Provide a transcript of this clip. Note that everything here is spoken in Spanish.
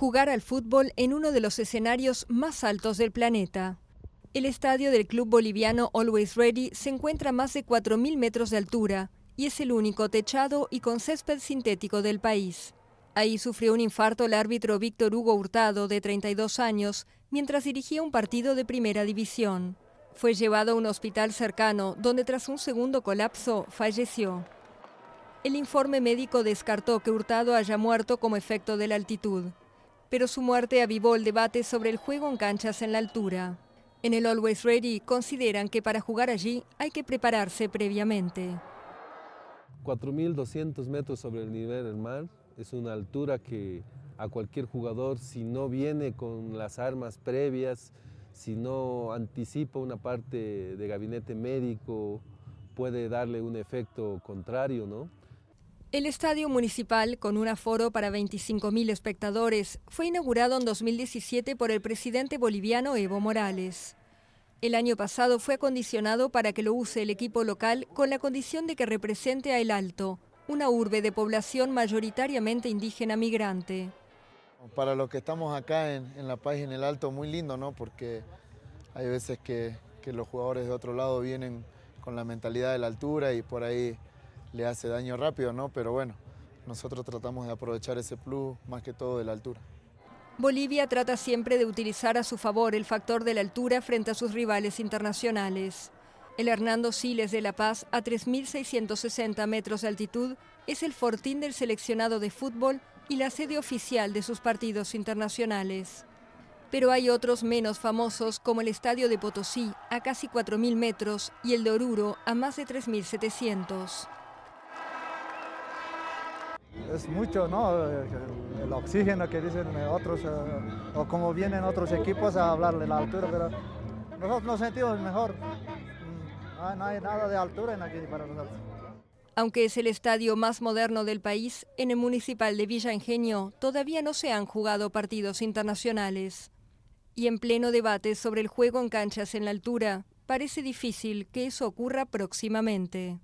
jugar al fútbol en uno de los escenarios más altos del planeta. El estadio del club boliviano Always Ready se encuentra a más de 4.000 metros de altura y es el único techado y con césped sintético del país. Ahí sufrió un infarto el árbitro Víctor Hugo Hurtado, de 32 años, mientras dirigía un partido de primera división. Fue llevado a un hospital cercano, donde tras un segundo colapso falleció. El informe médico descartó que Hurtado haya muerto como efecto de la altitud pero su muerte avivó el debate sobre el juego en canchas en la altura. En el Always Ready consideran que para jugar allí hay que prepararse previamente. 4.200 metros sobre el nivel del mar es una altura que a cualquier jugador, si no viene con las armas previas, si no anticipa una parte de gabinete médico, puede darle un efecto contrario, ¿no? El estadio municipal, con un aforo para 25.000 espectadores, fue inaugurado en 2017 por el presidente boliviano Evo Morales. El año pasado fue acondicionado para que lo use el equipo local con la condición de que represente a El Alto, una urbe de población mayoritariamente indígena migrante. Para los que estamos acá en, La Paz y en El Alto, muy lindo, ¿no? Porque hay veces que los jugadores de otro lado vienen con la mentalidad de la altura y por ahí le hace daño rápido, ¿no? Pero bueno, nosotros tratamos de aprovechar ese plus más que todo de la altura. Bolivia trata siempre de utilizar a su favor el factor de la altura frente a sus rivales internacionales. El Hernando Siles de La Paz, a 3.660 metros de altitud, es el fortín del seleccionado de fútbol y la sede oficial de sus partidos internacionales. Pero hay otros menos famosos como el Estadio de Potosí, a casi 4.000 metros, y el de Oruro, a más de 3.700. Es mucho, ¿no? El oxígeno que dicen otros, eh, o como vienen otros equipos a hablar de la altura, pero nosotros nos sentimos mejor. Mm, ah, no hay nada de altura en aquí para nosotros. Aunque es el estadio más moderno del país, en el municipal de Villa Ingenio todavía no se han jugado partidos internacionales. Y en pleno debate sobre el juego en canchas en la altura, parece difícil que eso ocurra próximamente.